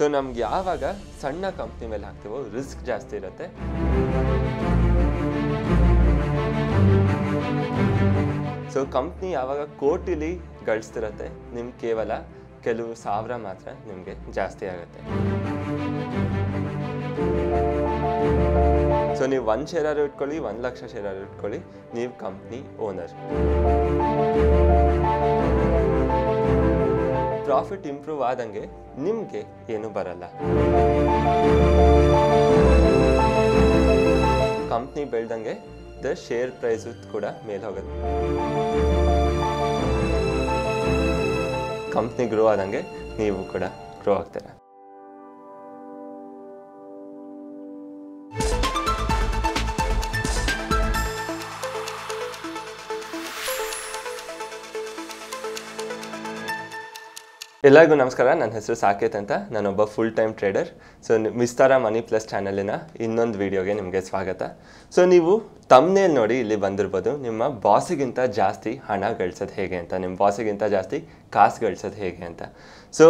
so ನಮ್ಗೆ ಯಾವಾಗ ಸಣ್ಣ ಕಂಪ್ನಿ ಮೇಲೆ ಹಾಕ್ತೀವೋ ರಿಸ್ಕ್ ಜಾಸ್ತಿ ಇರುತ್ತೆ ಸೊ ಕಂಪ್ನಿ ಯಾವಾಗ ಕೋಟಿಲಿ ಗಳಿಸ್ತಿರತ್ತೆ ನಿಮ್ಗೆ ಕೇವಲ ಕೆಲವು ಸಾವಿರ ಮಾತ್ರ ನಿಮಗೆ ಜಾಸ್ತಿ ಆಗುತ್ತೆ ಸೊ ನೀವು ಒಂದು ಆರು ಇಟ್ಕೊಳ್ಳಿ ಒಂದು ಲಕ್ಷ ಆರು ಇಟ್ಕೊಳ್ಳಿ ನೀವು ಕಂಪ್ನಿ ಓನರ್ ಪ್ರಾಫಿಟ್ ಇಂಪ್ರೂವ್ ಆದಂಗೆ ನಿಮಗೆ ಏನು ಬರಲ್ಲ ಕಂಪ್ನಿ ಬೆಳ್ದಂಗೆ ದ ಶೇರ್ ಪ್ರೈಸು ಕೂಡ ಮೇಲೆ ಹೋಗುತ್ತೆ ಕಂಪ್ನಿ ಗ್ರೋ ಆದಂಗೆ ನೀವು ಕೂಡ ಗ್ರೋ ಆಗ್ತಾರೆ ಎಲ್ಲರಿಗೂ ನಮಸ್ಕಾರ ನನ್ನ ಹೆಸರು ಸಾಕೇತ್ ಅಂತ ನಾನೊಬ್ಬ full time trader so Vistara money plus ಚಾನಲಿನ ಇನ್ನೊಂದು ವೀಡಿಯೋಗೆ ನಿಮಗೆ ಸ್ವಾಗತ ಸೊ ನೀವು ತಮ್ಮನೇಲಿ ನೋಡಿ ಇಲ್ಲಿ ಬಂದಿರ್ಬೋದು ನಿಮ್ಮ ಬಾಸಿಗಿಂತ ಜಾಸ್ತಿ ಹಣ ಗಳಿಸೋದು ಹೇಗೆ ಅಂತ ನಿಮ್ಮ ಬಾಸಿಗಿಂತ ಜಾಸ್ತಿ ಕಾಸು ಗಳಿಸೋದು ಹೇಗೆ ಅಂತ ಸೊ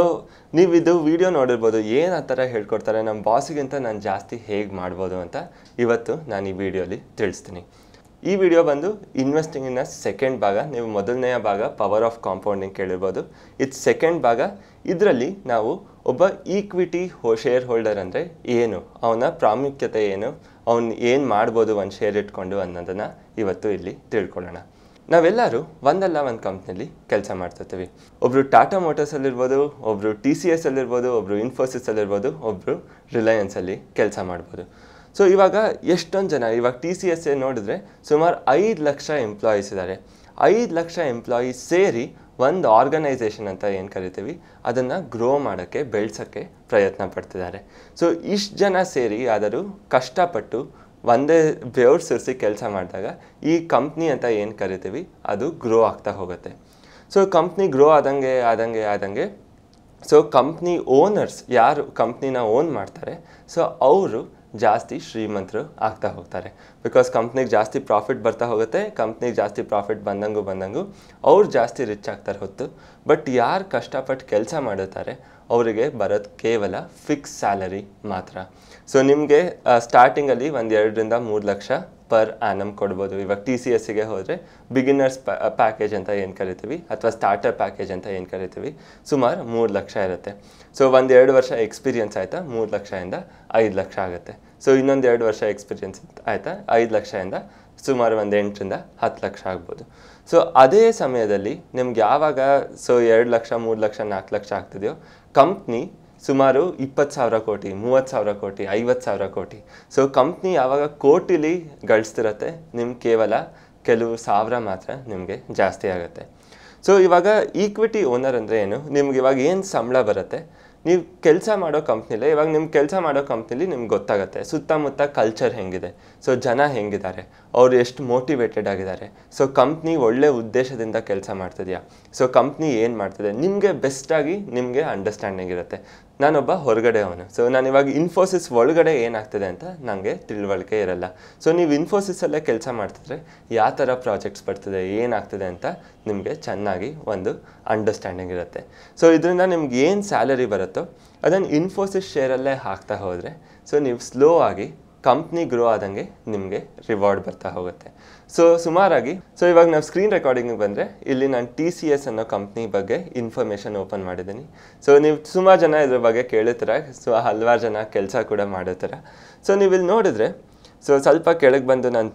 ನೀವು ಇದು ವೀಡಿಯೋ ನೋಡಿರ್ಬೋದು ಏನು ಆ ಥರ ಹೇಳ್ಕೊಡ್ತಾರೆ ನಮ್ಮ ಬಾಸಿಗಿಂತ ನಾನು ಜಾಸ್ತಿ ಹೇಗೆ ಮಾಡ್ಬೋದು ಅಂತ ಇವತ್ತು ನಾನು ಈ ವಿಡಿಯೋಲಿ ತಿಳಿಸ್ತೀನಿ ಈ ವಿಡಿಯೋ ಬಂದು ಇನ್ವೆಸ್ಟಿಂಗಿನ ಸೆಕೆಂಡ್ ಭಾಗ ನೀವು ಮೊದಲನೆಯ ಭಾಗ ಪವರ್ ಆಫ್ ಕಾಂಪೌಂಡಿಂಗ್ ಕೇಳಿರ್ಬೋದು ಇದು ಸೆಕೆಂಡ್ ಭಾಗ ಇದರಲ್ಲಿ ನಾವು ಒಬ್ಬ ಈಕ್ವಿಟಿ ಹೋ ಶೇರ್ ಹೋಲ್ಡರ್ ಅಂದರೆ ಏನು ಅವನ ಪ್ರಾಮುಖ್ಯತೆ ಏನು ಅವನು ಏನು ಮಾಡ್ಬೋದು ಒಂದು ಶೇರ್ ಇಟ್ಕೊಂಡು ಅನ್ನೋದನ್ನು ಇವತ್ತು ಇಲ್ಲಿ ತಿಳ್ಕೊಳ್ಳೋಣ ನಾವೆಲ್ಲರೂ ಒಂದಲ್ಲ ಒಂದು ಕಂಪ್ನಿಯಲ್ಲಿ ಕೆಲಸ ಮಾಡ್ತಿರ್ತೀವಿ ಒಬ್ಬರು ಟಾಟಾ ಮೋಟರ್ಸಲ್ಲಿರ್ಬೋದು ಒಬ್ಬರು ಟಿ ಸಿ ಎಸ್ ಅಲ್ಲಿರ್ಬೋದು ಒಬ್ಬರು ಇನ್ಫೋಸಿಸಲ್ಲಿರ್ಬೋದು ಒಬ್ಬರು ರಿಲಯನ್ಸಲ್ಲಿ ಕೆಲಸ ಮಾಡ್ಬೋದು ಸೊ ಇವಾಗ ಎಷ್ಟೊಂದು ಜನ ಇವಾಗ ಟಿ ಸಿ ಎಸ್ ಎ ನೋಡಿದ್ರೆ ಸುಮಾರು ಐದು ಲಕ್ಷ ಎಂಪ್ಲಾಯೀಸ್ ಇದ್ದಾರೆ ಐದು ಲಕ್ಷ ಎಂಪ್ಲಾಯೀಸ್ ಸೇರಿ ಒಂದು ಆರ್ಗನೈಸೇಷನ್ ಅಂತ ಏನು ಕರಿತೀವಿ ಅದನ್ನು ಗ್ರೋ ಮಾಡೋಕ್ಕೆ ಬೆಳೆಸೋಕ್ಕೆ ಪ್ರಯತ್ನ ಪಡ್ತಿದ್ದಾರೆ ಸೊ ಇಷ್ಟು ಜನ ಸೇರಿ ಆದರೂ ಕಷ್ಟಪಟ್ಟು ಒಂದೇ ಬೆವ್ರು ಸುರಿಸಿ ಕೆಲಸ ಮಾಡಿದಾಗ ಈ ಕಂಪ್ನಿ ಅಂತ ಏನು ಕರಿತೀವಿ ಅದು ಗ್ರೋ ಆಗ್ತಾ ಹೋಗುತ್ತೆ ಸೊ ಕಂಪ್ನಿ ಗ್ರೋ ಆದಂಗೆ ಆದಂಗೆ ಆದಂಗೆ ಸೊ ಕಂಪ್ನಿ ಓನರ್ಸ್ ಯಾರು ಕಂಪ್ನಿನ ಓನ್ ಮಾಡ್ತಾರೆ ಸೊ ಅವರು ಜಾಸ್ತಿ ಶ್ರೀಮಂತರು ಆಗ್ತಾ ಹೋಗ್ತಾರೆ ಬಿಕಾಸ್ ಕಂಪ್ನಿಗೆ ಜಾಸ್ತಿ ಪ್ರಾಫಿಟ್ ಬರ್ತಾ ಹೋಗುತ್ತೆ ಕಂಪ್ನಿಗೆ ಜಾಸ್ತಿ ಪ್ರಾಫಿಟ್ ಬಂದಂಗೂ ಬಂದಂಗೂ ಅವ್ರು ಜಾಸ್ತಿ ರಿಚ್ ಆಗ್ತಾರೆ ಹೊತ್ತು ಬಟ್ ಯಾರು ಕಷ್ಟಪಟ್ಟು ಕೆಲಸ ಮಾಡುತ್ತಾರೆ ಅವರಿಗೆ ಬರೋದು ಕೇವಲ ಫಿಕ್ಸ್ ಸ್ಯಾಲರಿ ಮಾತ್ರ ಸೊ ನಿಮಗೆ ಸ್ಟಾರ್ಟಿಂಗಲ್ಲಿ ಒಂದು ಎರಡರಿಂದ ಮೂರು ಲಕ್ಷ ಪರ್ ಆನಮ್ ಕೊಡ್ಬೋದು ಇವಾಗ ಟಿ ಸಿ ಎಸ್ಸಿಗೆ ಹೋದರೆ ಬಿಗಿನರ್ಸ್ ಪ್ಯಾಕೇಜ್ ಅಂತ ಏನು ಕರಿತೀವಿ ಅಥವಾ ಸ್ಟಾರ್ಟರ್ ಪ್ಯಾಕೇಜ್ ಅಂತ ಏನು ಕರಿತೀವಿ ಸುಮಾರು ಮೂರು ಲಕ್ಷ ಇರುತ್ತೆ ಸೊ ಒಂದು ಎರಡು ವರ್ಷ ಎಕ್ಸ್ಪೀರಿಯನ್ಸ್ ಆಯಿತಾ ಮೂರು ಲಕ್ಷದಿಂದ ಐದು ಲಕ್ಷ ಆಗುತ್ತೆ ಸೊ ಇನ್ನೊಂದು ಎರಡು ವರ್ಷ ಎಕ್ಸ್ಪೀರಿಯನ್ಸ್ ಆಯಿತಾ ಐದು ಲಕ್ಷದಿಂದ ಸುಮಾರು ಒಂದು ಎಂಟರಿಂದ ಹತ್ತು ಲಕ್ಷ ಆಗ್ಬೋದು ಸೊ ಅದೇ ಸಮಯದಲ್ಲಿ ನಿಮ್ಗೆ ಯಾವಾಗ ಸೊ ಎರಡು ಲಕ್ಷ ಮೂರು ಲಕ್ಷ ನಾಲ್ಕು ಲಕ್ಷ ಆಗ್ತಿದೆಯೋ ಕಂಪ್ನಿ ಸುಮಾರು ಇಪ್ಪತ್ತು ಸಾವಿರ ಕೋಟಿ ಮೂವತ್ತು ಸಾವಿರ ಕೋಟಿ ಐವತ್ತು ಸಾವಿರ ಕೋಟಿ ಸೊ ಕಂಪ್ನಿ ಯಾವಾಗ ಕೋಟಿಲಿ ಗಳಿಸ್ತಿರತ್ತೆ ನಿಮ್ಗೆ ಕೇವಲ ಕೆಲವು ಸಾವಿರ ಮಾತ್ರ ನಿಮಗೆ ಜಾಸ್ತಿ ಆಗುತ್ತೆ ಸೊ ಇವಾಗ ಈಕ್ವಿಟಿ ಓನರ್ ಅಂದರೆ ಏನು ನಿಮ್ಗೆ ಇವಾಗ ಏನು ಸಂಬಳ ಬರುತ್ತೆ ನೀವು ಕೆಲಸ ಮಾಡೋ ಕಂಪ್ನಿಲಿ ಇವಾಗ ನಿಮ್ಮ ಕೆಲಸ ಮಾಡೋ ಕಂಪ್ನಿಲಿ ನಿಮ್ಗೆ ಗೊತ್ತಾಗುತ್ತೆ ಸುತ್ತಮುತ್ತ ಕಲ್ಚರ್ ಹೆಂಗಿದೆ ಸೊ ಜನ ಹೆಂಗಿದ್ದಾರೆ ಅವ್ರು ಎಷ್ಟು ಮೋಟಿವೇಟೆಡ್ ಆಗಿದ್ದಾರೆ ಸೊ ಕಂಪ್ನಿ ಒಳ್ಳೆ ಉದ್ದೇಶದಿಂದ ಕೆಲಸ ಮಾಡ್ತಿದೆಯಾ ಸೊ ಕಂಪ್ನಿ ಏನು ಮಾಡ್ತಿದೆ ನಿಮಗೆ ಬೆಸ್ಟಾಗಿ ನಿಮಗೆ ಅಂಡರ್ಸ್ಟ್ಯಾಂಡಿಂಗ್ ಇರುತ್ತೆ ನಾನೊಬ್ಬ ಹೊರಗಡೆ ಅವನು ಸೊ ನಾನು ಇವಾಗ ಇನ್ಫೋಸಿಸ್ ಒಳಗಡೆ ಏನಾಗ್ತದೆ ಅಂತ ನನಗೆ ತಿಳುವಳಿಕೆ ಇರಲ್ಲ ಸೊ ನೀವು ಇನ್ಫೋಸಿಸಲ್ಲೇ ಕೆಲಸ ಮಾಡ್ತಿದ್ರೆ ಯಾವ ಥರ ಪ್ರಾಜೆಕ್ಟ್ಸ್ ಬರ್ತದೆ ಏನಾಗ್ತದೆ ಅಂತ ನಿಮಗೆ ಚೆನ್ನಾಗಿ ಒಂದು ಅಂಡರ್ಸ್ಟ್ಯಾಂಡಿಂಗ್ ಇರುತ್ತೆ ಸೊ ಇದರಿಂದ ನಿಮ್ಗೆ ಏನು ಸ್ಯಾಲರಿ ಬರುತ್ತೋ ಅದನ್ನು ಇನ್ಫೋಸಿಸ್ ಶೇರಲ್ಲೇ ಹಾಕ್ತಾ ಹೋದರೆ ಸೊ ನೀವು ಸ್ಲೋ ಆಗಿ ಕಂಪ್ನಿ ಗ್ರೋ ಆದಂಗೆ ನಿಮಗೆ ರಿವಾರ್ಡ್ ಬರ್ತಾ ಹೋಗುತ್ತೆ ಸೊ ಸುಮಾರಾಗಿ ಸೊ ಇವಾಗ ನಾವು ಸ್ಕ್ರೀನ್ ರೆಕಾರ್ಡಿಂಗ್ ಬಂದರೆ ಇಲ್ಲಿ ನಾನು ಟಿ ಸಿ ಎಸ್ ಅನ್ನೋ ಕಂಪ್ನಿ ಬಗ್ಗೆ ಇನ್ಫಾರ್ಮೇಷನ್ ಓಪನ್ ಮಾಡಿದ್ದೀನಿ ಸೊ ನೀವು ಸುಮಾರು ಜನ ಇದ್ರ ಬಗ್ಗೆ ಕೇಳಿರ್ತೀರ ಸೊ ಹಲವಾರು ಜನ ಕೆಲಸ ಕೂಡ ಮಾಡಿರ್ತಾರೆ ಸೊ ನೀವು ಇಲ್ಲಿ ನೋಡಿದ್ರೆ ಸೊ ಸ್ವಲ್ಪ ಕೆಳಗೆ ಬಂದು ನಾನು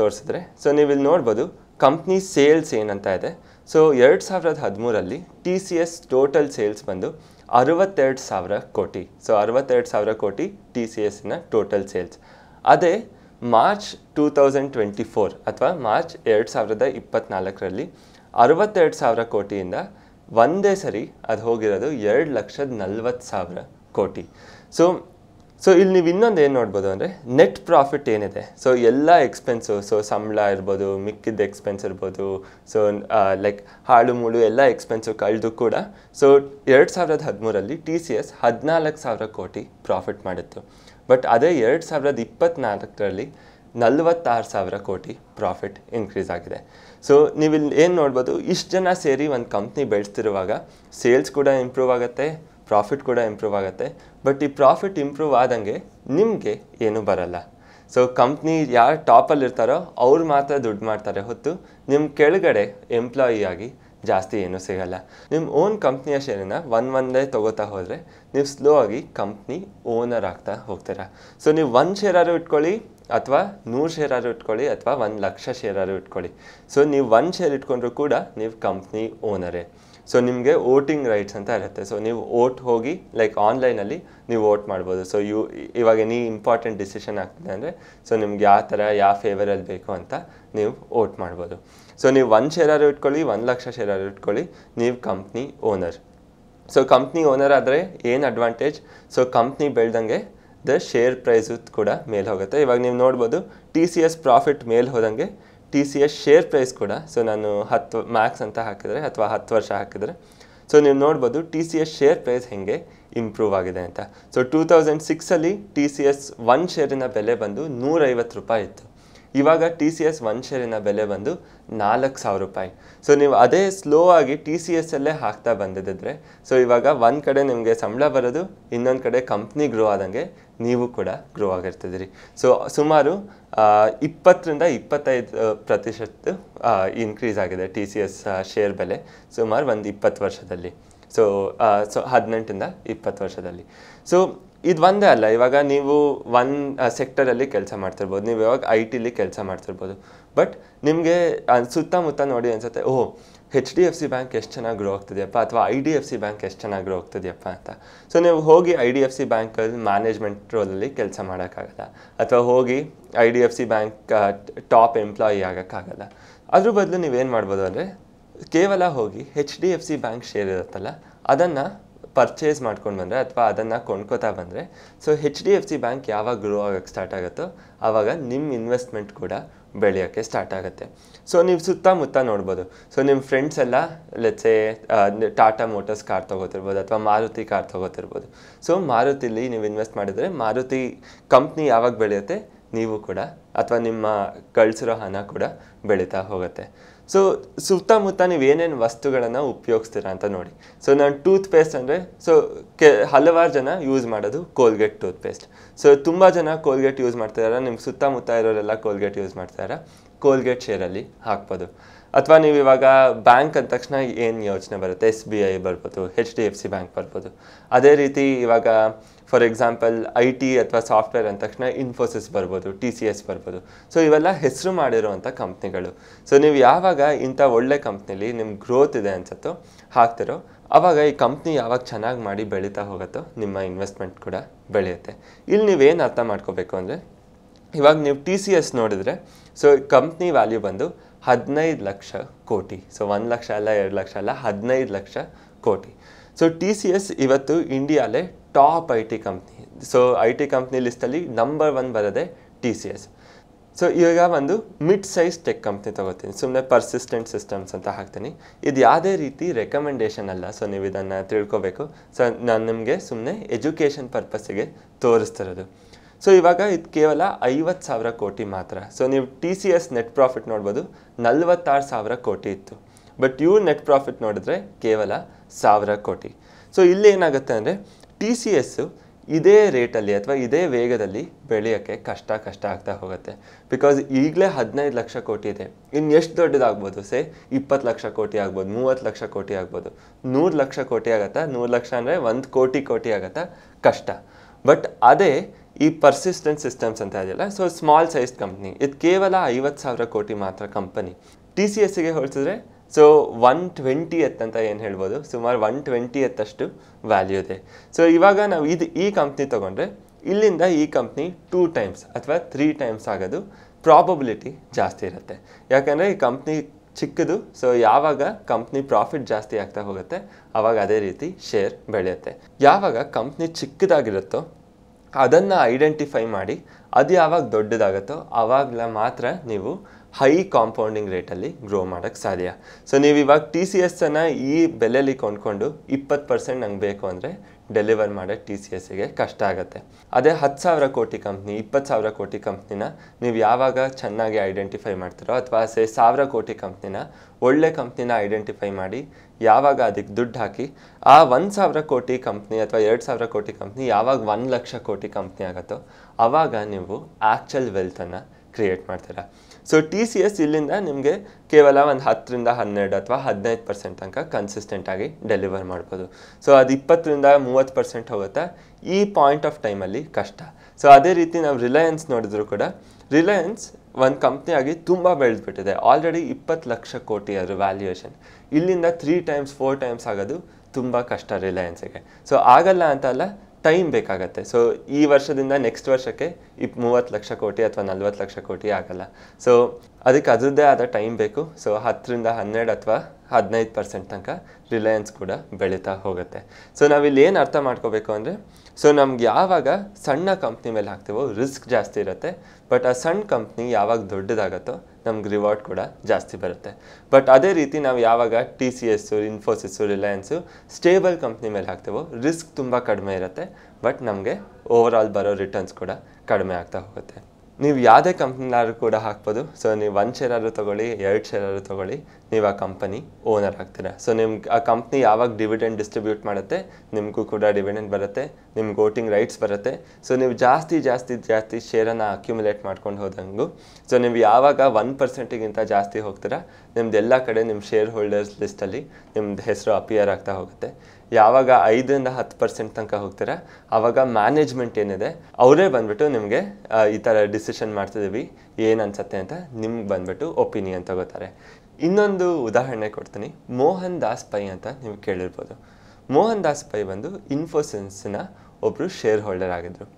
ತೋರಿಸಿದ್ರೆ ಸೊ ನೀವು ಇಲ್ಲಿ ನೋಡ್ಬೋದು ಕಂಪ್ನಿ ಸೇಲ್ಸ್ ಏನಂತ ಇದೆ ಸೊ ಎರಡು ಸಾವಿರದ ಹದಿಮೂರಲ್ಲಿ T C S total sales ಬಂದು ಅರವತ್ತೆರಡು ಸಾವಿರ ಕೋಟಿ ಸೊ ಅರವತ್ತೆರಡು ಸಾವಿರ ಕೋಟಿ ಟಿ ಸಿ ಎಸ್ನ ಟೋಟಲ್ ಸೇಲ್ಸ್ ಅದೇ March two thousand twenty four ಅಥವಾ ಮಾರ್ಚ್ ಎರಡು ಸಾವಿರದ ಇಪ್ಪತ್ತ್ನಾಲ್ಕರಲ್ಲಿ ಅರವತ್ತೆರಡು ಸಾವಿರ ಕೋಟಿಯಿಂದ ಒಂದೇ ಸರಿ ಅದು ಹೋಗಿರೋದು ಎರಡು ಲಕ್ಷದ ನಲ್ವತ್ತು ಸಾವಿರ ಕೋಟಿ ಸೊ ಸೊ ಇಲ್ಲಿ ನೀವು ಇನ್ನೊಂದು ಏನು ನೋಡ್ಬೋದು ಅಂದರೆ ನೆಟ್ ಪ್ರಾಫಿಟ್ ಏನಿದೆ ಸೊ ಎಲ್ಲ ಎಕ್ಸ್ಪೆನ್ಸು ಸೊ ಸಂಬಳ ಇರ್ಬೋದು ಮಿಕ್ಕಿದ್ದ ಎಕ್ಸ್ಪೆನ್ಸ್ ಇರ್ಬೋದು ಸೊ ಲೈಕ್ ಹಾಳು ಮೂಳು ಎಲ್ಲ ಎಕ್ಸ್ಪೆನ್ಸು ಕಳೆದು ಕೂಡ ಸೊ ಎರಡು ಸಾವಿರದ ಹದಿಮೂರಲ್ಲಿ ಟಿ ಸಿ ಎಸ್ ಹದಿನಾಲ್ಕು ಸಾವಿರ ಕೋಟಿ ಪ್ರಾಫಿಟ್ ಮಾಡಿತ್ತು ಬಟ್ ಅದೇ ಎರಡು ಸಾವಿರದ ಇಪ್ಪತ್ತ್ನಾಲ್ಕರಲ್ಲಿ ನಲವತ್ತಾರು ಸಾವಿರ ಕೋಟಿ ಪ್ರಾಫಿಟ್ ಇನ್ಕ್ರೀಸ್ ಆಗಿದೆ ಸೊ ನೀವು ಇಲ್ಲಿ ಏನು ನೋಡ್ಬೋದು ಇಷ್ಟು ಜನ ಸೇರಿ ಒಂದು ಕಂಪ್ನಿ ಬೆಳೆಸ್ತಿರುವಾಗ ಸೇಲ್ಸ್ ಕೂಡ ಇಂಪ್ರೂವ್ ಆಗುತ್ತೆ ಪ್ರಾಫಿಟ್ ಕೂಡ ಇಂಪ್ರೂವ್ ಆಗುತ್ತೆ ಬಟ್ ಈ ಪ್ರಾಫಿಟ್ ಇಂಪ್ರೂವ್ ಆದಂಗೆ ನಿಮಗೆ ಏನೂ ಬರಲ್ಲ ಸೊ ಕಂಪ್ನಿ ಯಾರು ಟಾಪಲ್ಲಿರ್ತಾರೋ ಅವ್ರು ಮಾತ್ರ ದುಡ್ಡು ಮಾಡ್ತಾರೆ ಹೊತ್ತು ನಿಮ್ಮ ಕೆಳಗಡೆ ಎಂಪ್ಲಾಯಿಯಾಗಿ ಜಾಸ್ತಿ ಏನೂ ಸಿಗಲ್ಲ ನಿಮ್ಮ ಓನ್ ಕಂಪ್ನಿಯ ಶೇರನ್ನ ಒನ್ ಒಂದೇ ತೊಗೋತಾ ಹೋದರೆ ನೀವು ಸ್ಲೋ ಆಗಿ ಕಂಪ್ನಿ ಓನರ್ ಆಗ್ತಾ ಹೋಗ್ತೀರಾ ಸೊ ನೀವು ಒಂದು ಶೇರಾರು ಇಟ್ಕೊಳ್ಳಿ ಅಥವಾ ನೂರು ಶೇರಾರು ಇಟ್ಕೊಳ್ಳಿ ಅಥವಾ ಒಂದು ಲಕ್ಷ ಶೇರಾರು ಇಟ್ಕೊಳ್ಳಿ ಸೊ ನೀವು ಒಂದು ಶೇರ್ ಇಟ್ಕೊಂಡ್ರೂ ಕೂಡ ನೀವು ಕಂಪ್ನಿ ಓನರೇ ಸೊ ನಿಮಗೆ ವೋಟಿಂಗ್ ರೈಟ್ಸ್ ಅಂತ ಇರುತ್ತೆ ಸೊ ನೀವು ಓಟ್ ಹೋಗಿ ಲೈಕ್ ಆನ್ಲೈನಲ್ಲಿ ನೀವು ಓಟ್ ಮಾಡ್ಬೋದು ಸೊ ಯು ಇವಾಗ ನೀ ಇಂಪಾರ್ಟೆಂಟ್ ಡಿಸಿಷನ್ ಆಗ್ತಿದೆ ಅಂದರೆ ಸೊ ನಿಮ್ಗೆ ಯಾವ ಥರ ಯಾವ ಫೇವರಲ್ಲಿ ಬೇಕು ಅಂತ ನೀವು ಓಟ್ ಮಾಡ್ಬೋದು ಸೊ ನೀವು ಒಂದು ಶೇರಾರು ಇಟ್ಕೊಳ್ಳಿ ಒಂದು ಲಕ್ಷ ಶೇರಾರು ಇಟ್ಕೊಳ್ಳಿ ನೀವು company owner so company owner ಆದರೆ ಏನು ಅಡ್ವಾಂಟೇಜ್ ಸೊ ಕಂಪ್ನಿ ಬೆಳೆದಂಗೆ ದ ಶೇರ್ ಪ್ರೈಸು ಕೂಡ ಮೇಲೆ ಹೋಗುತ್ತೆ ಇವಾಗ ನೀವು ನೋಡ್ಬೋದು ಟಿ ಸಿ ಎಸ್ ಪ್ರಾಫಿಟ್ ಮೇಲೆ ಹೋದಂಗೆ T C S share price ಕೂಡ ಸೊ ನಾನು ಹತ್ತು ಮ್ಯಾಕ್ಸ್ ಅಂತ ಹಾಕಿದರೆ ಅಥವಾ ಹತ್ತು ವರ್ಷ ಹಾಕಿದರೆ ಸೊ ನೀವು ನೋಡ್ಬೋದು T C S share price ಹೇಗೆ ಇಂಪ್ರೂವ್ ಆಗಿದೆ ಅಂತ ಸೊ ಟೂ ತೌಸಂಡ್ ಸಿಕ್ಸಲ್ಲಿ ಟಿ ಸಿ ಎಸ್ ಒನ್ ಶೇರಿನ ಬೆಲೆ ಬಂದು ನೂರೈವತ್ತು ರೂಪಾಯಿ ಇತ್ತು ಇವಾಗ ಟಿ ಸಿ ಎಸ್ ಒನ್ ಶೇರಿನ ಬೆಲೆ ಬಂದು ನಾಲ್ಕು ಸಾವಿರ ರೂಪಾಯಿ ಸೊ ನೀವು ಅದೇ ಸ್ಲೋ ಆಗಿ ಟಿ ಸಿ ಅಲ್ಲೇ ಹಾಕ್ತಾ ಬಂದಿದ್ದಿದ್ರೆ ಸೊ ಇವಾಗ ಒಂದು ಕಡೆ ನಿಮಗೆ ಸಂಬಳ ಬರೋದು ಇನ್ನೊಂದು ಕಡೆ ಕಂಪ್ನಿ ಗ್ರೋ ಆದಂಗೆ ನೀವು ಕೂಡ ಗ್ರೋ ಆಗಿರ್ತಿದ್ದೀರಿ ಸೊ ಸುಮಾರು ಇಪ್ಪತ್ತರಿಂದ ಇಪ್ಪತ್ತೈದು ಪ್ರತಿಶತ ಇನ್ಕ್ರೀಸ್ ಆಗಿದೆ ಟಿ ಸಿ ಎಸ್ ಶೇರ್ ಬೆಲೆ ಸುಮಾರು ಒಂದು ಇಪ್ಪತ್ತು ವರ್ಷದಲ್ಲಿ ಸೊ ಸೊ ಹದಿನೆಂಟರಿಂದ ಇಪ್ಪತ್ತು ವರ್ಷದಲ್ಲಿ ಸೊ ಇದು ಒಂದೇ ಅಲ್ಲ ಇವಾಗ ನೀವು ಒನ್ ಸೆಕ್ಟರಲ್ಲಿ ಕೆಲಸ ಮಾಡ್ತಿರ್ಬೋದು ನೀವು ಇವಾಗ ಐ ಟಿಲಿ ಕೆಲಸ ಮಾಡ್ತಿರ್ಬೋದು ಬಟ್ ನಿಮಗೆ ಸುತ್ತಮುತ್ತ ನೋಡಿ ಅನಿಸುತ್ತೆ oh H D F C bank ಎಷ್ಟು ಚೆನ್ನಾಗಿ ಗ್ರೋ ಆಗ್ತಿದೆಯಪ್ಪ ಅಥವಾ I D F C bank ಎಷ್ಟು ಚೆನ್ನಾಗಿ ಗ್ರೋ ಆಗ್ತಿದೆಯಪ್ಪ ಅಂತ ಸೊ ನೀವು ಹೋಗಿ ಐ ಡಿ ಎಫ್ ಸಿ ಬ್ಯಾಂಕಲ್ಲಿ ಮ್ಯಾನೇಜ್ಮೆಂಟ್ ರೋಲಲ್ಲಿ ಕೆಲಸ ಮಾಡೋಕ್ಕಾಗಲ್ಲ ಅಥವಾ ಹೋಗಿ I D F C bank top employee ಆಗೋಕ್ಕಾಗಲ್ಲ ಅದ್ರ ಬದಲು ನೀವೇನು ಮಾಡ್ಬೋದು ಅಂದರೆ ಕೇವಲ ಹೋಗಿ H D F C bank share ಇರುತ್ತಲ್ಲ ಅದನ್ನು ಪರ್ಚೇಸ್ ಮಾಡ್ಕೊಂಡು ಬಂದರೆ ಅಥವಾ ಅದನ್ನು ಕೊಂಡ್ಕೋತಾ ಬಂದರೆ so H D F C bank ಯಾವಾಗ ಗ್ರೋ ಆಗೋಕ್ಕೆ ಸ್ಟಾರ್ಟ್ ಆಗುತ್ತೋ ಆವಾಗ ನಿಮ್ಮ ಇನ್ವೆಸ್ಟ್ಮೆಂಟ್ ಕೂಡ ಬೆಳೆಯೋಕ್ಕೆ ಸ್ಟಾರ್ಟ್ ಆಗುತ್ತೆ ಸೊ ನೀವು ಸುತ್ತಮುತ್ತ ನೋಡ್ಬೋದು ಸೊ ನಿಮ್ಮ ಫ್ರೆಂಡ್ಸ್ ಎಲ್ಲ ಲೆಚ್ಚೆ ಟಾಟಾ ಮೋಟರ್ಸ್ ಕಾರ್ ತೊಗೋತಿರ್ಬೋದು ಅಥವಾ ಮಾರುತಿ ಕಾರ್ ತೊಗೋತಿರ್ಬೋದು ಸೊ ಮಾರುತಿಲಿ ನೀವು ಇನ್ವೆಸ್ಟ್ ಮಾಡಿದರೆ ಮಾರುತಿ ಕಂಪ್ನಿ ಯಾವಾಗ ಬೆಳೆಯುತ್ತೆ ನೀವು ಕೂಡ ಅಥವಾ ನಿಮ್ಮ ಕಳಿಸಿರೋ ಹಣ ಕೂಡ ಬೆಳೀತಾ ಹೋಗುತ್ತೆ ಸೊ ಸುತ್ತಮುತ್ತ ನೀವು ಏನೇನು ವಸ್ತುಗಳನ್ನು ಉಪಯೋಗಿಸ್ತೀರಾ ಅಂತ ನೋಡಿ ಸೊ ನಾನು ಟೂತ್ ಪೇಸ್ಟ್ ಅಂದರೆ ಸೊ ಕೆ ಹಲವಾರು ಜನ ಯೂಸ್ ಮಾಡೋದು ಕೋಲ್ಗೇಟ್ ಟೂತ್ ಪೇಸ್ಟ್ ಸೊ ತುಂಬ ಜನ ಕೋಲ್ಗೇಟ್ ಯೂಸ್ ಮಾಡ್ತಾ ನಿಮ್ಮ ಸುತ್ತಮುತ್ತ ಇರೋರೆಲ್ಲ ಕೋಲ್ಗೇಟ್ ಯೂಸ್ ಮಾಡ್ತಾಯಿರ ಕೋಲ್ಗೇಟ್ ಶೇರಲ್ಲಿ ಹಾಕ್ಬೋದು ಅಥವಾ ನೀವು ಇವಾಗ ಬ್ಯಾಂಕ್ ಅಂದ ತಕ್ಷಣ ಏನು ಯೋಚನೆ ಬರುತ್ತೆ ಎಸ್ ಬಿ ಐ ಬರ್ಬೋದು H D F C bank ಬರ್ಬೋದು ಅದೇ ರೀತಿ ಇವಾಗ ಫಾರ್ ಎಕ್ಸಾಂಪಲ್ ಐ ಟಿ ಅಥವಾ ಸಾಫ್ಟ್ವೇರ್ ಅಂದ ತಕ್ಷಣ ಇನ್ಫೋಸಿಸ್ ಬರ್ಬೋದು ಟಿ ಸಿ ಎಸ್ ಬರ್ಬೋದು ಸೊ ಇವೆಲ್ಲ ಹೆಸರು ಮಾಡಿರುವಂಥ ಕಂಪ್ನಿಗಳು ಸೊ ನೀವು ಯಾವಾಗ ಇಂಥ ಒಳ್ಳೆ ಕಂಪ್ನಿಲಿ ನಿಮ್ಮ ಗ್ರೋತ್ ಇದೆ ಅನ್ಸತ್ತೋ ಹಾಕ್ತಿರೋ ಆವಾಗ ಈ ಕಂಪ್ನಿ ಯಾವಾಗ ಚೆನ್ನಾಗಿ ಮಾಡಿ ಬೆಳೀತಾ ಹೋಗುತ್ತೋ ನಿಮ್ಮ ಇನ್ವೆಸ್ಟ್ಮೆಂಟ್ ಕೂಡ ಬೆಳೆಯುತ್ತೆ ಇಲ್ಲಿ ನೀವೇನು ಅರ್ಥ ಮಾಡ್ಕೋಬೇಕು ಅಂದರೆ ಇವಾಗ ನೀವು ಟಿ ಸಿ ಎಸ್ ನೋಡಿದರೆ ಸೊ ಕಂಪ್ನಿ ವ್ಯಾಲ್ಯೂ ಬಂದು ಹದಿನೈದು ಲಕ್ಷ ಕೋಟಿ ಸೊ ಒಂದು ಲಕ್ಷ ಅಲ್ಲ ಎರಡು ಲಕ್ಷ ಅಲ್ಲ ಹದಿನೈದು ಲಕ್ಷ ಕೋಟಿ ಸೊ ಟಿ ಸಿ ಎಸ್ ಇವತ್ತು ಇಂಡಿಯಾಲೇ top I T company so I T company ಲಿಸ್ಟಲ್ಲಿ ನಂಬರ್ ಒನ್ ಬರೋದೆ ಟಿ ಸಿ ಎಸ್ ಸೊ ಇವಾಗ ಒಂದು ಮಿಡ್ ಸೈಜ್ ಟೆಕ್ ಕಂಪ್ನಿ ತೊಗೋತೀನಿ ಸುಮ್ಮನೆ ಪರ್ಸಿಸ್ಟೆಂಟ್ ಸಿಸ್ಟಮ್ಸ್ ಅಂತ ಹಾಕ್ತೀನಿ ಇದು ಯಾವುದೇ ರೀತಿ ರೆಕಮೆಂಡೇಷನ್ ಅಲ್ಲ ಸೊ ನೀವು ಇದನ್ನು ತಿಳ್ಕೊಬೇಕು ಸೊ ನಾನು ನಿಮಗೆ ಸುಮ್ಮನೆ ಎಜುಕೇಷನ್ ಪರ್ಪಸ್ಸಿಗೆ ತೋರಿಸ್ತಿರೋದು ಸೊ ಇವಾಗ ಇದು ಕೇವಲ ಐವತ್ತು ಸಾವಿರ ಕೋಟಿ ಮಾತ್ರ ಸೊ ನೀವು T C S net profit ನೋಡ್ಬೋದು ನಲ್ವತ್ತಾರು ಸಾವಿರ ಕೋಟಿ ಇತ್ತು ಬಟ್ ಇವ್ರ ನೆಟ್ ಪ್ರಾಫಿಟ್ ನೋಡಿದ್ರೆ ಕೇವಲ ಸಾವಿರ ಕೋಟಿ ಸೊ ಇಲ್ಲಿ ಏನಾಗುತ್ತೆ ಅಂದರೆ ಟಿ ಸಿ ಎಸ್ಸು ಇದೇ ರೇಟಲ್ಲಿ ಅಥವಾ ಇದೇ ವೇಗದಲ್ಲಿ ಬೆಳೆಯೋಕ್ಕೆ ಕಷ್ಟ ಕಷ್ಟ ಆಗ್ತಾ ಹೋಗುತ್ತೆ ಬಿಕಾಸ್ ಈಗಲೇ ಹದಿನೈದು ಲಕ್ಷ ಕೋಟಿ ಇದೆ ಇನ್ನು ಎಷ್ಟು ದೊಡ್ಡದಾಗ್ಬೋದು ಸೇ ಇಪ್ಪತ್ತು ಲಕ್ಷ ಕೋಟಿ ಆಗ್ಬೋದು ಮೂವತ್ತು ಲಕ್ಷ ಕೋಟಿ ಆಗ್ಬೋದು ನೂರು ಲಕ್ಷ ಕೋಟಿ ಆಗತ್ತಾ ನೂರು ಲಕ್ಷ ಅಂದರೆ ಒಂದು ಕೋಟಿ ಕೋಟಿ ಆಗತ್ತಾ ಕಷ್ಟ ಬಟ್ ಅದೇ ಈ ಪರ್ಸಿಸ್ಟೆಂಟ್ ಸಿಸ್ಟಮ್ಸ್ ಅಂತ ಇದೆಯಲ್ಲ ಸೊ ಸ್ಮಾಲ್ ಸೈಜ್ ಕಂಪ್ನಿ ಇದು ಕೇವಲ ಐವತ್ತು ಸಾವಿರ ಕೋಟಿ ಮಾತ್ರ ಕಂಪನಿ ಟಿ ಸಿ ಎಸ್ಸಿಗೆ ಹೋಲಿಸಿದ್ರೆ ಸೊ ಒನ್ ಟ್ವೆಂಟಿ ಎತ್ ಅಂತ ಏನು ಹೇಳ್ಬೋದು ಸುಮಾರು ಒನ್ ಟ್ವೆಂಟಿ ಎತ್ತಷ್ಟು ವ್ಯಾಲ್ಯೂ ಇದೆ ಸೊ ಇವಾಗ ನಾವು ಇದು ಈ ಕಂಪ್ನಿ ತೊಗೊಂಡ್ರೆ ಇಲ್ಲಿಂದ ಈ ಕಂಪ್ನಿ ಟೂ ಟೈಮ್ಸ್ ಅಥವಾ ತ್ರೀ ಟೈಮ್ಸ್ ಆಗೋದು ಪ್ರಾಬಬಿಲಿಟಿ ಜಾಸ್ತಿ ಇರುತ್ತೆ ಯಾಕಂದರೆ ಈ ಕಂಪ್ನಿ ಚಿಕ್ಕದು ಸೊ ಯಾವಾಗ ಕಂಪ್ನಿ ಪ್ರಾಫಿಟ್ ಜಾಸ್ತಿ ಆಗ್ತಾ ಹೋಗುತ್ತೆ ಆವಾಗ ಅದೇ ರೀತಿ ಶೇರ್ ಬೆಳೆಯುತ್ತೆ ಯಾವಾಗ ಕಂಪ್ನಿ ಚಿಕ್ಕದಾಗಿರುತ್ತೋ ಅದನ್ನು ಐಡೆಂಟಿಫೈ ಮಾಡಿ ಅದು ಯಾವಾಗ ದೊಡ್ಡದಾಗುತ್ತೋ ಆವಾಗಲೇ ಮಾತ್ರ ನೀವು ಹೈ ಕಾಂಪೌಂಡಿಂಗ್ ರೇಟಲ್ಲಿ ಗ್ರೋ ಮಾಡೋಕ್ಕೆ ಸಾಧ್ಯ ಸೊ ನೀವು ಇವಾಗ ಟಿ ಸಿ ಎಸ್ಸನ್ನು ಈ ಬೆಲೆಯಲ್ಲಿ ಕೊಂಡ್ಕೊಂಡು ಇಪ್ಪತ್ತು ಪರ್ಸೆಂಟ್ ನಂಗೆ ಬೇಕು ಅಂದರೆ ಡೆಲಿವರ್ ಮಾಡೋ ಟಿ ಸಿ ಎಸ್ಸಿಗೆ ಕಷ್ಟ ಆಗುತ್ತೆ ಅದೇ ಹತ್ತು ಸಾವಿರ ಕೋಟಿ ಕಂಪ್ನಿ ಇಪ್ಪತ್ತು ಸಾವಿರ ಕೋಟಿ ಕಂಪ್ನಿನ ನೀವು ಯಾವಾಗ ಚೆನ್ನಾಗಿ ಐಡೆಂಟಿಫೈ ಮಾಡ್ತೀರೋ ಅಥವಾ ಸೇ ಸಾವಿರ ಕೋಟಿ ಕಂಪ್ನಿನ ಒಳ್ಳೆ ಕಂಪ್ನಿನ ಐಡೆಂಟಿಫೈ ಮಾಡಿ ಯಾವಾಗ ಅದಕ್ಕೆ ದುಡ್ಡು ಹಾಕಿ ಆ ಒಂದು ಸಾವಿರ ಕೋಟಿ ಕಂಪ್ನಿ ಅಥವಾ ಎರಡು ಸಾವಿರ ಕೋಟಿ ಕಂಪ್ನಿ ಯಾವಾಗ ಒಂದು ಲಕ್ಷ ಕೋಟಿ ಕಂಪ್ನಿ ಆಗುತ್ತೋ ಆವಾಗ ನೀವು ಆ್ಯಕ್ಚುಲ್ ವೆಲ್ತನ್ನು ಕ್ರಿಯೇಟ್ ಮಾಡ್ತೀರಾ ಸೊ ಟಿ ಸಿ ಎಸ್ ಇಲ್ಲಿಂದ ನಿಮಗೆ ಕೇವಲ ಒಂದು ಹತ್ತರಿಂದ ಹನ್ನೆರಡು ಅಥವಾ ಹದಿನೈದು ಪರ್ಸೆಂಟ್ ತನಕ ಕನ್ಸಿಸ್ಟೆಂಟ್ ಆಗಿ ಡೆಲಿವರ್ ಮಾಡ್ಬೋದು ಸೊ ಅದು ಇಪ್ಪತ್ತರಿಂದ ಮೂವತ್ತು ಪರ್ಸೆಂಟ್ ಹೋಗುತ್ತೆ ಈ ಪಾಯಿಂಟ್ ಆಫ್ ಟೈಮಲ್ಲಿ ಕಷ್ಟ ಸೊ ಅದೇ ರೀತಿ ನಾವು ರಿಲಯನ್ಸ್ ನೋಡಿದ್ರು ಕೂಡ ರಿಲಯನ್ಸ್ ಒಂದು ಕಂಪ್ನಿಯಾಗಿ ತುಂಬ ಬೆಳೆದ್ಬಿಟ್ಟಿದೆ ಆಲ್ರೆಡಿ ಇಪ್ಪತ್ತು ಲಕ್ಷ ಕೋಟಿ ಅದರ ವ್ಯಾಲ್ಯೂಯೇಷನ್ ಇಲ್ಲಿಂದ ತ್ರೀ ಟೈಮ್ಸ್ ಫೋರ್ ಟೈಮ್ಸ್ ಆಗೋದು ತುಂಬ ಕಷ್ಟ ರಿಲಯನ್ಸಿಗೆ ಸೊ ಆಗಲ್ಲ ಅಂತ ಅಲ್ಲ ಟೈಮ್ ಬೇಕಾಗತ್ತೆ ಸೊ ಈ ವರ್ಷದಿಂದ ನೆಕ್ಸ್ಟ್ ವರ್ಷಕ್ಕೆ ಇಪ್ ಮೂವತ್ತು ಲಕ್ಷ ಕೋಟಿ ಅಥವಾ ನಲ್ವತ್ತು ಲಕ್ಷ ಕೋಟಿ ಆಗಲ್ಲ ಸೊ ಅದಕ್ಕೆ ಅದರದ್ದೇ ಆದ ಟೈಮ್ ಬೇಕು ಸೊ ಹತ್ತರಿಂದ ಹನ್ನೆರಡು ಅಥವಾ ಹದಿನೈದು ಪರ್ಸೆಂಟ್ ತನಕ ರಿಲಯನ್ಸ್ ಕೂಡ ಬೆಳೀತಾ ಹೋಗುತ್ತೆ ಸೊ ನಾವಿಲ್ಲಿ ಏನು ಅರ್ಥ ಮಾಡ್ಕೋಬೇಕು ಅಂದರೆ ಸೊ ನಮ್ಗೆ ಯಾವಾಗ ಸಣ್ಣ ಕಂಪ್ನಿ ಮೇಲೆ ಹಾಕ್ತೀವೋ ರಿಸ್ಕ್ ಜಾಸ್ತಿ ಇರುತ್ತೆ ಬಟ್ ಆ ಸಣ್ಣ ಕಂಪ್ನಿ ಯಾವಾಗ ದೊಡ್ಡದಾಗತ್ತೋ ನಮ್ಗೆ ರಿವಾರ್ಡ್ ಕೂಡ ಜಾಸ್ತಿ ಬರುತ್ತೆ ಬಟ್ ಅದೇ ರೀತಿ ನಾವು ಯಾವಾಗ T C S Infosys Reliance stable company ಮೇಲೆ ಹಾಕ್ತೇವೋ ರಿಸ್ಕ್ ತುಂಬ ಕಡಿಮೆ ಇರುತ್ತೆ ಬಟ್ ನಮಗೆ ಓವರ್ ಆಲ್ ಬರೋ ರಿಟರ್ನ್ಸ್ ಕೂಡ ಕಡಿಮೆ ಆಗ್ತಾ ಹೋಗುತ್ತೆ ನೀವು ಯಾವುದೇ ಕಂಪ್ನಿಯಾದ್ರೂ ಕೂಡ ಹಾಕ್ಬೋದು ಸೊ ನೀವು ಒಂದು ಆದರೂ ತೊಗೊಳ್ಳಿ ಎರಡು ಆದರೂ ತೊಗೊಳ್ಳಿ ನೀವು ಆ ಕಂಪನಿ ಓನರ್ ಆಗ್ತೀರಾ ಸೊ ನಿಮ್ಗೆ ಆ ಕಂಪ್ನಿ ಯಾವಾಗ ಡಿವಿಡೆಂಡ್ ಡಿಸ್ಟ್ರಿಬ್ಯೂಟ್ ಮಾಡುತ್ತೆ ನಿಮಗೂ ಕೂಡ ಡಿವಿಡೆಂಡ್ ಬರುತ್ತೆ ನಿಮ್ಗೆ ವೋಟಿಂಗ್ ರೈಟ್ಸ್ ಬರುತ್ತೆ ಸೊ ನೀವು ಜಾಸ್ತಿ ಜಾಸ್ತಿ ಜಾಸ್ತಿ ಶೇರನ್ನು ಅಕ್ಯುಮುಲೇಟ್ ಮಾಡ್ಕೊಂಡು ಹೋದಂಗೂ ಸೊ ನೀವು ಯಾವಾಗ ಒನ್ ಪರ್ಸೆಂಟಿಗಿಂತ ಜಾಸ್ತಿ ಹೋಗ್ತೀರಾ ನಿಮ್ದು ಎಲ್ಲ ಕಡೆ ನಿಮ್ಮ ಶೇರ್ ಹೋಲ್ಡರ್ಸ್ ಲಿಸ್ಟಲ್ಲಿ ನಿಮ್ದು ಹೆಸರು ಅಪಿಯರ್ ಆಗ್ತಾ ಹೋಗುತ್ತೆ ಯಾವಾಗ ಐದರಿಂದ ಹತ್ತು ಪರ್ಸೆಂಟ್ ತನಕ ಹೋಗ್ತೀರಾ ಆವಾಗ ಮ್ಯಾನೇಜ್ಮೆಂಟ್ ಏನಿದೆ ಅವರೇ ಬಂದ್ಬಿಟ್ಟು ನಿಮಗೆ ಈ ಥರ ಡಿಸಿಷನ್ ಮಾಡ್ತಿದ್ದೀವಿ ಏನು ಅನ್ಸತ್ತೆ ಅಂತ ನಿಮ್ಗೆ ಬಂದ್ಬಿಟ್ಟು ಒಪಿನಿಯನ್ ತಗೋತಾರೆ ಇನ್ನೊಂದು ಉದಾಹರಣೆ ಕೊಡ್ತೀನಿ ಮೋಹನ್ ದಾಸ್ ಪೈ ಅಂತ ನೀವು ಕೇಳಿರ್ಬೋದು ಮೋಹನ್ ದಾಸ್ ಪೈ ಬಂದು ಇನ್ಫೋಸಿನ್ಸ್ನ ಒಬ್ಬರು ಶೇರ್ ಹೋಲ್ಡರ್ ಆಗಿದ್ದರು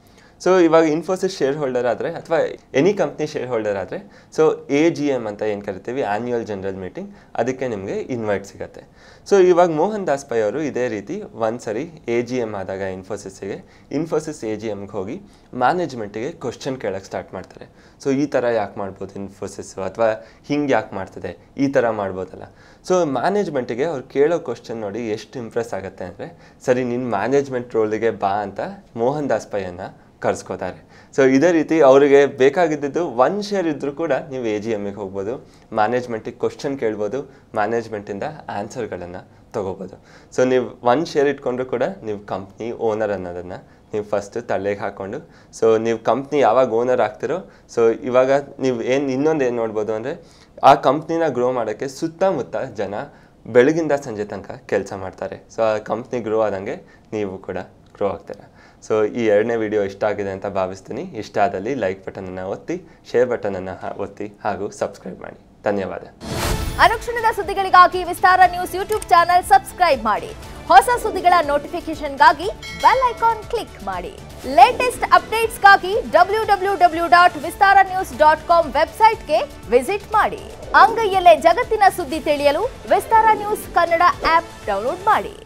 ಸೊ ಇವಾಗ ಇನ್ಫೋಸಿಸ್ ಶೇರ್ ಹೋಲ್ಡರ್ ಆದರೆ ಅಥವಾ ಎನಿ ಕಂಪ್ನಿ ಶೇರ್ ಹೋಲ್ಡರ್ ಆದರೆ ಸೊ ಎ ಜಿ ಎಮ್ ಅಂತ ಏನು ಕರಿತೀವಿ ಆ್ಯನ್ಯುಯಲ್ ಜನರಲ್ ಮೀಟಿಂಗ್ ಅದಕ್ಕೆ ನಿಮಗೆ ಇನ್ವೈಟ್ ಸಿಗುತ್ತೆ ಸೊ ಇವಾಗ ಮೋಹನ್ ದಾಸ್ ಪೈ ಅವರು ಇದೇ ರೀತಿ ಒಂದು ಸರಿ ಎ ಜಿ ಎಮ್ ಆದಾಗ ಇನ್ಫೋಸಿಸ್ಸಿಗೆ ಇನ್ಫೋಸಿಸ್ ಎ ಜಿ ಎಮ್ಗೆ ಹೋಗಿ ಮ್ಯಾನೇಜ್ಮೆಂಟಿಗೆ ಕ್ವಶನ್ ಕೇಳೋಕ್ಕೆ ಸ್ಟಾರ್ಟ್ ಮಾಡ್ತಾರೆ ಸೊ ಈ ಥರ ಯಾಕೆ ಮಾಡ್ಬೋದು ಇನ್ಫೋಸಿಸ್ ಅಥವಾ ಹಿಂಗೆ ಯಾಕೆ ಮಾಡ್ತದೆ ಈ ಥರ ಮಾಡ್ಬೋದಲ್ಲ ಸೊ ಮ್ಯಾನೇಜ್ಮೆಂಟಿಗೆ ಅವ್ರು ಕೇಳೋ ಕ್ವಶನ್ ನೋಡಿ ಎಷ್ಟು ಇಂಪ್ರೆಸ್ ಆಗುತ್ತೆ ಅಂದರೆ ಸರಿ ನಿನ್ನ ಮ್ಯಾನೇಜ್ಮೆಂಟ್ ರೋಲಿಗೆ ಬಾ ಅಂತ ಮೋಹನ್ ದಾಸ್ ಪೈಯನ್ನು ಕರ್ಸ್ಕೋತಾರೆ ಸೊ ಇದೇ ರೀತಿ ಅವರಿಗೆ ಬೇಕಾಗಿದ್ದು ಒನ್ ಶೇರ್ ಇದ್ದರೂ ಕೂಡ ನೀವು ಎ ಜಿ ಎಮ್ಗೆ ಹೋಗ್ಬೋದು ಮ್ಯಾನೇಜ್ಮೆಂಟಿಗೆ ಕ್ವಶನ್ ಕೇಳ್ಬೋದು ಮ್ಯಾನೇಜ್ಮೆಂಟಿಂದ ಆನ್ಸರ್ಗಳನ್ನು ತೊಗೋಬೋದು ಸೊ ನೀವು ಒನ್ ಶೇರ್ ಇಟ್ಕೊಂಡ್ರೂ ಕೂಡ ನೀವು ಕಂಪ್ನಿ ಓನರ್ ಅನ್ನೋದನ್ನು ನೀವು ಫಸ್ಟು ತಲೆಗೆ ಹಾಕ್ಕೊಂಡು ಸೊ ನೀವು ಕಂಪ್ನಿ ಯಾವಾಗ ಓನರ್ ಆಗ್ತಿರೋ ಸೊ ಇವಾಗ ನೀವು ಏನು ಇನ್ನೊಂದು ಏನು ನೋಡ್ಬೋದು ಅಂದರೆ ಆ ಕಂಪ್ನಿನ ಗ್ರೋ ಮಾಡೋಕ್ಕೆ ಸುತ್ತಮುತ್ತ ಜನ ಬೆಳಗಿಂದ ಸಂಜೆ ತನಕ ಕೆಲಸ ಮಾಡ್ತಾರೆ ಸೊ ಆ ಕಂಪ್ನಿ ಗ್ರೋ ಆದಂಗೆ ನೀವು ಕೂಡ ಗ್ರೋ ಆಗ್ತಾರೆ ಸೊ ಈ ಎರಡನೇ ವಿಡಿಯೋ ಇಷ್ಟ ಆಗಿದೆ ಅಂತ ಭಾವಿಸ್ತೀನಿ ಇಷ್ಟ ಆದಲ್ಲಿ ಲೈಕ್ ಬಟನನ್ನು ಒತ್ತಿ ಶೇರ್ ಬಟನನ್ನು ಒತ್ತಿ ಹಾಗೂ ಸಬ್ಸ್ಕ್ರೈಬ್ ಮಾಡಿ ಧನ್ಯವಾದ ಅನುಕ್ಷಣದ ಸುದ್ದಿಗಳಿಗಾಗಿ Vistara news YouTube channel subscribe ಮಾಡಿ ಹೊಸ ಸುದ್ದಿಗಳ ನೋಟಿಫಿಕೇಶನ್ಗಾಗಿ ಬೆಲ್ ಐಕಾನ್ ಕ್ಲಿಕ್ ಮಾಡಿ ಲೇಟೆಸ್ಟ್ ಅಪ್ಡೇಟ್ಸ್ಗಾಗಿ W W W dot Vistara news dot com ವೆಬ್ಸೈಟ್ಗೆ ವಿಸಿಟ್ ಮಾಡಿ ಅಂಗೈಯಲ್ಲೇ ಜಗತ್ತಿನ ಸುದ್ದಿ ತಿಳಿಯಲು Vistara news Kannada app download ಮಾಡಿ